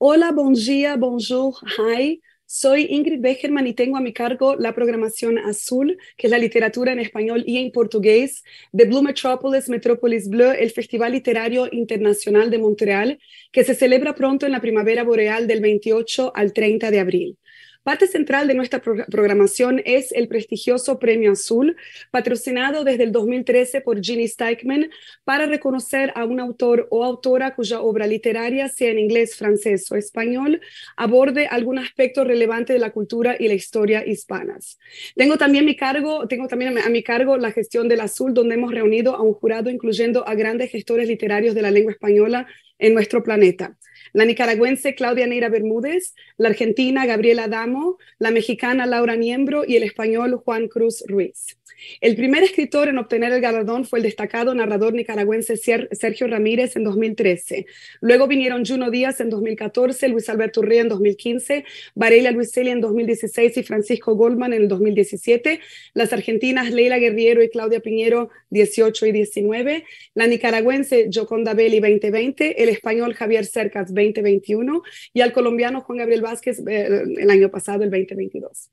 Hola, bonjour, hi. Soy Ingrid Beckerman y tengo a mi cargo la programación Azul, que es la literatura en español y en portugués, de Blue Metropolis, Metropolis Bleu, el Festival Literario Internacional de Montreal, que se celebra pronto en la primavera boreal del 28 al 30 de abril. Parte central de nuestra programación es el prestigioso Premio Azul, patrocinado desde el 2013 por Ginny Steichman, para reconocer a un autor o autora cuya obra literaria, sea en inglés, francés o español, aborde algún aspecto relevante de la cultura y la historia hispanas. Tengo también, mi cargo, tengo también a mi cargo la gestión del Azul, donde hemos reunido a un jurado incluyendo a grandes gestores literarios de la lengua española en nuestro planeta la nicaragüense Claudia Neira Bermúdez, la argentina Gabriela Damo, la mexicana Laura Niembro y el español Juan Cruz Ruiz. El primer escritor en obtener el galardón fue el destacado narrador nicaragüense Sergio Ramírez en 2013. Luego vinieron Juno Díaz en 2014, Luis Alberto Urrea en 2015, Varela Luiselli en 2016 y Francisco Goldman en el 2017, las argentinas Leila Guerriero y Claudia Piñero 18 y 19, la nicaragüense Joconda Belli 2020, el español Javier Cercas 2021 y al colombiano Juan Gabriel Vázquez eh, el año pasado, el 2022.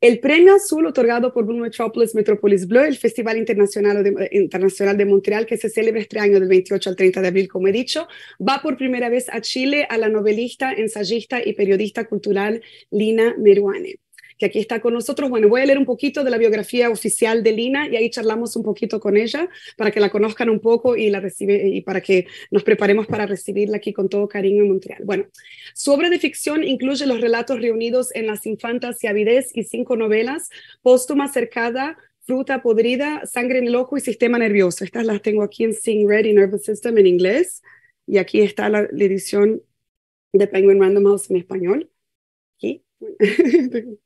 El premio azul otorgado por Blue Metropolis Metropolis Bleu, el Festival Internacional eh, Internacional de Montreal, que se celebra este año del 28 al 30 de abril, como he dicho, va por primera vez a Chile a la novelista, ensayista y periodista cultural Lina Meruane que aquí está con nosotros. Bueno, voy a leer un poquito de la biografía oficial de Lina y ahí charlamos un poquito con ella para que la conozcan un poco y, la recibe, y para que nos preparemos para recibirla aquí con todo cariño en Montreal. Bueno, su obra de ficción incluye los relatos reunidos en Las Infantas y Avidez y cinco novelas, Póstuma Cercada, Fruta Podrida, Sangre en el Ojo y Sistema Nervioso. Estas las tengo aquí en Sing Red Nervous System en inglés. Y aquí está la, edición de Penguin Random House en español. Aquí.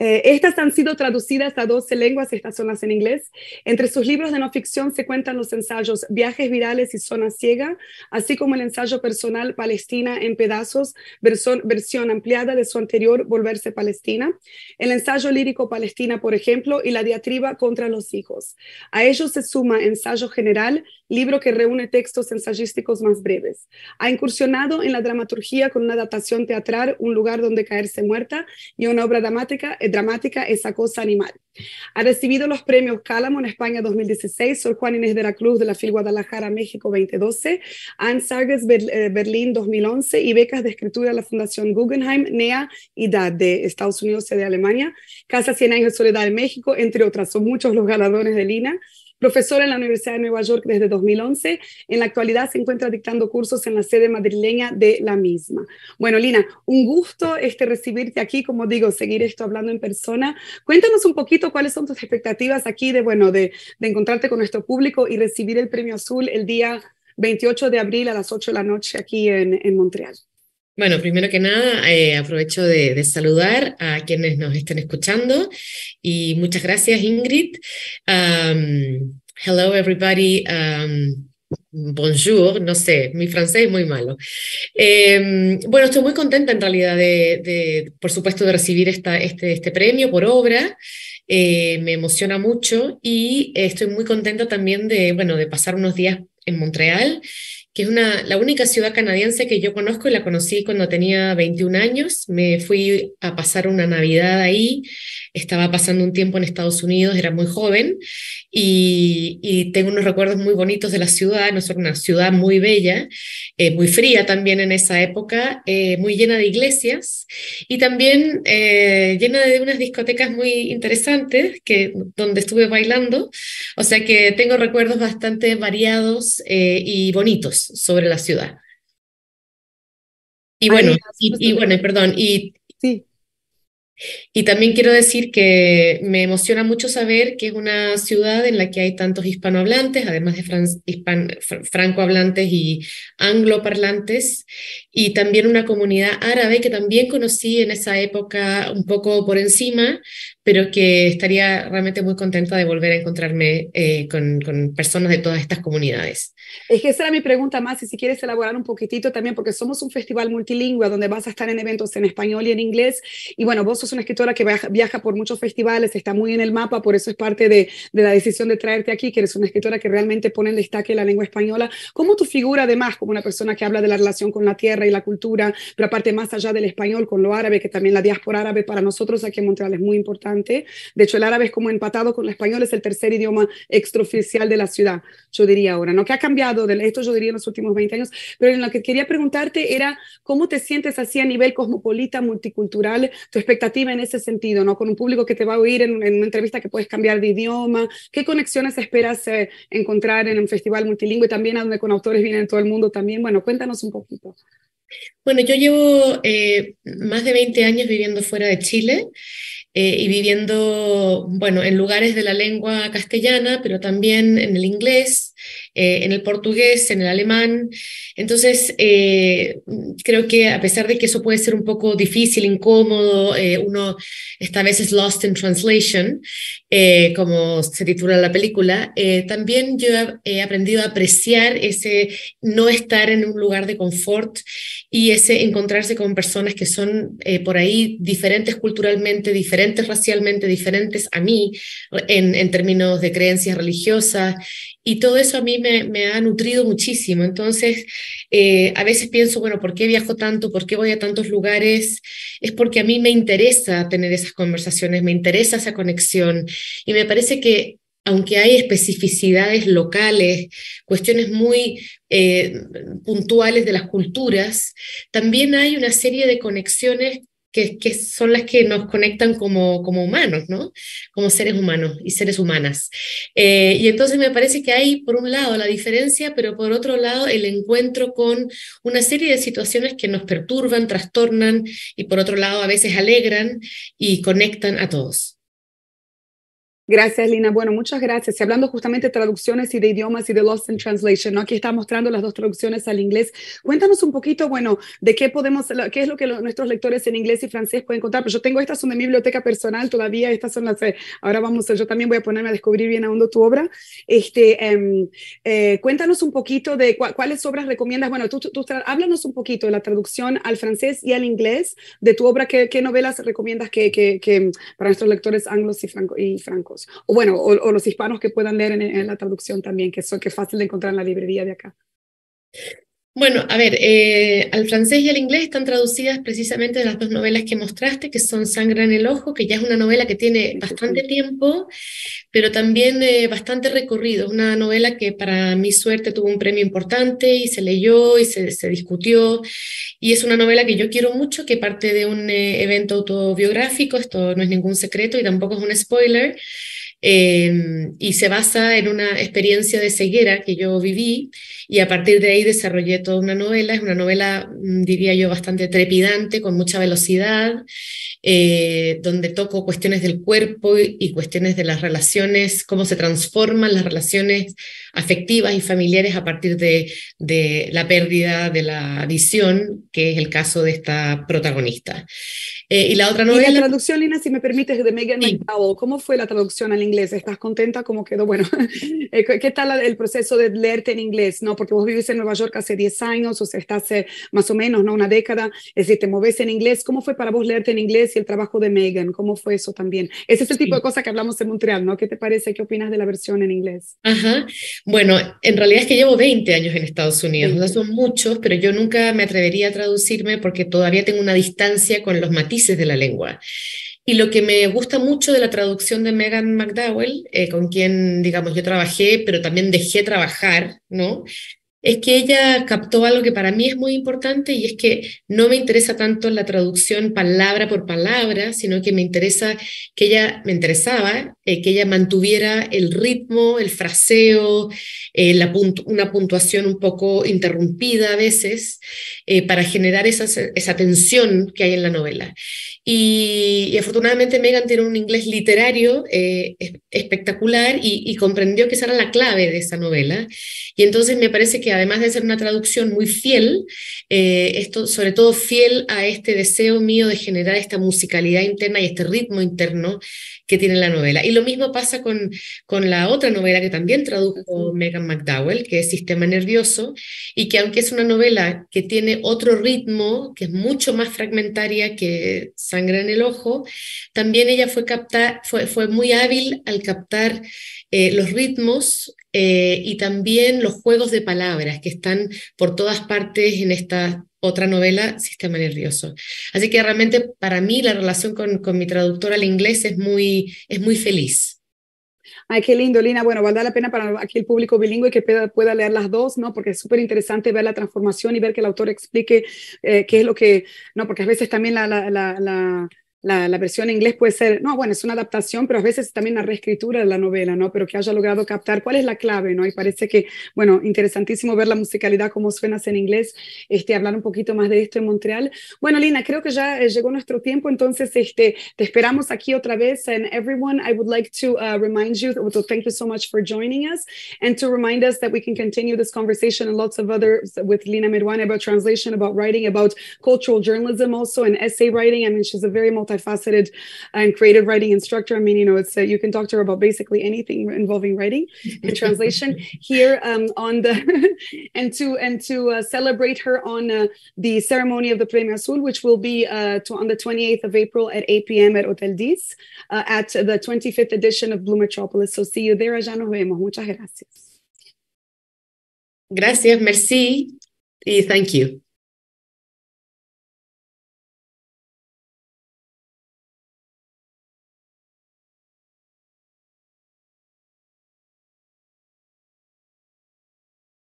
Eh, estas han sido traducidas a 12 lenguas, estas son las en inglés. Entre sus libros de no ficción se cuentan los ensayos Viajes Virales y Zona Ciega, así como el ensayo personal Palestina en pedazos, versión, ampliada de su anterior Volverse Palestina, el ensayo lírico Palestina, por ejemplo, y la diatriba contra los hijos. A ellos se suma Ensayo General, libro que reúne textos ensayísticos más breves. Ha incursionado en la dramaturgia con una adaptación teatral, Un lugar donde caerse muerta, y una obra dramática, dramática Esa cosa animal. Ha recibido los premios Cálamo en España 2016, Sol Juan Inés de la Cruz de la FIL Guadalajara, México 2012, Anne Sarges eh, Berlín 2011 y becas de escritura de la Fundación Guggenheim, NEA y DAD de Estados Unidos y de Alemania, Casa 100 años Soledad de México, entre otras. Son muchos los ganadores de Lina profesor en la Universidad de Nueva York desde 2011, en la actualidad se encuentra dictando cursos en la sede madrileña de la misma. Bueno, Lina, un gusto este recibirte aquí, como digo, seguir esto hablando en persona. Cuéntanos un poquito cuáles son tus expectativas aquí de, bueno, de, encontrarte con nuestro público y recibir el Premio Azul el día 28 de abril a las 8 de la noche aquí en, en Montreal. Bueno, primero que nada, eh, aprovecho de, saludar a quienes nos estén escuchando y muchas gracias, Ingrid. hello, everybody. Bonjour, no sé, mi francés es muy malo. Em, bueno, estoy muy contenta en realidad de, por supuesto, de recibir este, este, premio por obra. Eh, me emociona mucho y estoy muy contenta también de, bueno, de pasar unos días en Montreal que es una, la única ciudad canadiense que yo conozco y la conocí cuando tenía 21 años. Me fui a pasar una Navidad ahí, estaba pasando un tiempo en Estados Unidos, era muy joven y, tengo unos recuerdos muy bonitos de la ciudad, no una ciudad muy bella, eh, muy fría también en esa época, eh, muy llena de iglesias y también eh, llena de unas discotecas muy interesantes que, donde estuve bailando, o sea que tengo recuerdos bastante variados y bonitos sobre la ciudad. Y bueno, y, bueno, perdón, y, y también quiero decir que me emociona mucho saber que es una ciudad en la que hay tantos hispanohablantes, además de francohablantes y angloparlantes, y también una comunidad árabe que también conocí en esa época un poco por encima, pero que estaría realmente muy contenta de volver a encontrarme eh, con personas de todas estas comunidades. Es que esa era mi pregunta más, y si quieres elaborar un poquitito también, porque somos un festival multilingüe donde vas a estar en eventos en español y en inglés. Y bueno, vos sos una escritora que viaja, por muchos festivales, está muy en el mapa, por eso es parte de, la decisión de traerte aquí, que eres una escritora que realmente pone en destaque la lengua española. ¿Cómo tu figura, además, como una persona que habla de la relación con la tierra y la cultura, pero aparte más allá del español, con lo árabe, que también la diáspora árabe para nosotros aquí en Montreal es muy importante? De hecho, el árabe es como empatado con el español, es el tercer idioma extraoficial de la ciudad, yo diría ahora, ¿no? que ha cambiado? de esto yo diría en los últimos 20 años, pero en lo que quería preguntarte era cómo te sientes así a nivel cosmopolita, multicultural, tu expectativa en ese sentido, ¿no? Con un público que te va a oír en, una entrevista que puedes cambiar de idioma, ¿qué conexiones esperas eh, encontrar en un festival multilingüe también, a donde con autores vienen de todo el mundo también? Bueno, cuéntanos un poquito. Bueno, yo llevo eh, más de 20 años viviendo fuera de Chile eh, y viviendo, bueno, en lugares de la lengua castellana, pero también en el inglés, eh, en el portugués, en el alemán. Entonces, eh, creo que a pesar de que eso puede ser un poco difícil, incómodo, eh, uno está a veces lost in translation, como se titula la película, también yo he aprendido a apreciar ese no estar en un lugar de confort y ese encontrarse con personas que son por ahí diferentes culturalmente, diferentes racialmente, diferentes a mí en, en términos de creencias religiosas. Y todo eso a mí me, ha nutrido muchísimo. Entonces, eh, a veces pienso, bueno, ¿por qué viajo tanto? ¿Por qué voy a tantos lugares? Es porque a mí me interesa tener esas conversaciones, me interesa esa conexión. Y me parece que aunque hay especificidades locales, cuestiones muy eh, puntuales de las culturas, también hay una serie de conexiones que, son las que nos conectan como, como humanos, ¿no? Como seres humanos y seres humanas. Eh, y entonces me parece que hay, por un lado, la diferencia, pero por otro lado, el encuentro con una serie de situaciones que nos perturban, trastornan y por otro lado, a veces alegran y conectan a todos. Gracias, Lina. Bueno, muchas gracias. Y hablando justamente de traducciones y de idiomas y de Lost in Translation, aquí está mostrando las dos traducciones al inglés. Cuéntanos un poquito, bueno, de qué podemos, qué es lo que nuestros lectores en inglés y francés pueden contar. Pero yo tengo estas son de mi biblioteca personal todavía, estas son las. ahora vamos, yo también voy a ponerme a descubrir bien a hondo tu obra. Este, em, eh, cuéntanos un poquito de cuáles obras recomiendas. Bueno, tú, tú háblanos un poquito de la traducción al francés y al inglés de tu obra. ¿Qué, novelas recomiendas que, para nuestros lectores anglos y, y francos? o bueno, o, los hispanos que puedan leer en, la traducción también, que, son, que es fácil de encontrar en la librería de acá. Bueno, a ver, eh, al francés y al inglés están traducidas precisamente de las dos novelas que mostraste, que son Sangre en el Ojo, que ya es una novela que tiene bastante tiempo, pero también eh, bastante recorrido. Es una novela que para mi suerte tuvo un premio importante y se leyó y se, discutió. Y es una novela que yo quiero mucho, que parte de un eh, evento autobiográfico, esto no es ningún secreto y tampoco es un spoiler. Em, y se basa en una experiencia de ceguera que yo viví y a partir de ahí desarrollé toda una novela. Es una novela, mm, diría yo, bastante trepidante, con mucha velocidad, eh, donde toco cuestiones del cuerpo y cuestiones de las relaciones, cómo se transforman las relaciones afectivas y familiares a partir de, la pérdida de la visión, que es el caso de esta protagonista. Eh, y la otra novela... la traducción, Lina, si me permites, de Megan ¿cómo fue la traducción al inglés? ¿Estás contenta? ¿Cómo quedó? Bueno, eh, ¿qué tal el proceso de leerte en inglés? ¿No? Porque vos vivís en Nueva York hace 10 años, o sea, está hace más o menos, ¿no? Una década, es te moves en inglés. ¿Cómo fue para vos leerte en inglés? y el trabajo de Megan, ¿cómo fue eso también? Ese es el tipo de cosas que hablamos en Montreal, ¿no? ¿Qué te parece? ¿Qué opinas de la versión en inglés? Ajá. Bueno, en realidad es que llevo 20 años en Estados Unidos, son muchos, pero yo nunca me atrevería a traducirme porque todavía tengo una distancia con los matices de la lengua. Y lo que me gusta mucho de la traducción de Megan McDowell, eh, con quien, digamos, yo trabajé, pero también dejé trabajar, ¿no? es que ella captó algo que para mí es muy importante y es que no me interesa tanto la traducción palabra por palabra, sino que me interesa que ella me interesaba eh, que ella mantuviera el ritmo, el fraseo, eh, una puntuación un poco interrumpida a veces eh, para generar esa tensión que hay en la novela. Y, afortunadamente Megan tiene un inglés literario eh, espectacular y, comprendió que esa era la clave de esa novela. Y entonces me parece que además de ser una traducción muy fiel, eh, esto, sobre todo fiel a este deseo mío de generar esta musicalidad interna y este ritmo interno que tiene la novela. Y lo mismo pasa con, con la otra novela que también tradujo Megan McDowell, que es Sistema Nervioso, y que aunque es una novela que tiene otro ritmo, que es mucho más fragmentaria que gran en el ojo. También ella fue, fue, muy hábil al captar eh, los ritmos eh, y también los juegos de palabras que están por todas partes en esta otra novela, Sistema Nervioso. Así que realmente para mí la relación con, mi traductora al inglés es muy feliz. Ay, qué lindo, Lina. Bueno, valdrá la pena para aquí el público bilingüe que pueda, leer las dos, ¿no? Porque es súper interesante ver la transformación y ver que el autor explique eh, qué es lo que, ¿no? Porque a veces también la, la, la, la la, la, versión en inglés puede ser, no, bueno, es una adaptación, pero a veces también la reescritura de la novela, ¿no? Pero que haya logrado captar cuál es la clave, ¿no? Y parece que, bueno, interesantísimo ver la musicalidad, cómo suenas en inglés, este, hablar un poquito más de esto en Montreal. Bueno, Lina, creo que ya eh, llegó nuestro tiempo, entonces este, te esperamos aquí otra vez. And everyone, I would like to uh, remind you, thank you so much for joining us, and to remind us that we can continue this conversation and lots of others with Lina Merwan about translation, about writing, about cultural journalism also, and essay writing. I mean, she's a very multifaceted and creative writing instructor. I mean, you know, it's uh, you can talk to her about basically anything involving writing and translation here um, on the and to and to uh, celebrate her on uh, the ceremony of the Premio Azul, which will be uh, to, on the 28th of April at 8 p.m. at Hotel Diz uh, at the 25th edition of Blue Metropolis. So see you there. Ya nos vemos. Muchas gracias. Gracias, merci, y thank you.